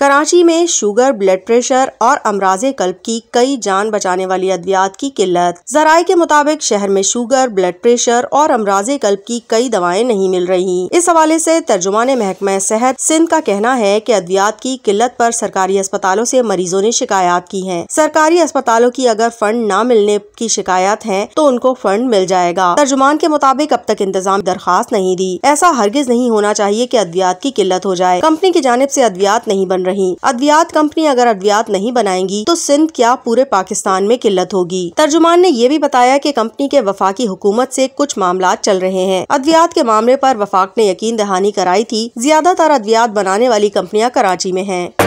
कराची में sugar blood pressure और अमराज कल्ब की कई जान बचाने वाली अद्वियात की किल्लत जराये के मुताबिक शहर में शुगर ब्लड प्रेशर और अमराज कल्ब की कई दवाएं नहीं मिल रही इस हवाले से तर्जुमान महकमा सेहत सिंध का कहना है कि अद्वियात की किल्लत पर सरकारी अस्पतालों से मरीजों ने शिकायत की है सरकारी अस्पतालों की अगर फंड न मिलने की शिकायत है तो उनको फंड मिल जाएगा तर्जुमान के मुताबिक अब तक इंतजाम दरखास्त नहीं दी ऐसा हरगिज नहीं होना चाहिए की अद्वियात की किल्लत हो जाए कंपनी की जानब ऐसी अद्वियात नहीं बन रही अद्वियात कंपनी अगर अद्वियात नहीं बनाएंगी तो सिंध क्या पूरे पाकिस्तान में किल्लत होगी तर्जुमान ने ये भी बताया की कंपनी के वफाकी हुकूमत ऐसी कुछ मामला चल रहे हैं अद्वियात के मामले आरोप वफाक ने यकीन दहानी कराई थी ज्यादातर अद्वियात बनाने वाली कंपनियाँ कराची में है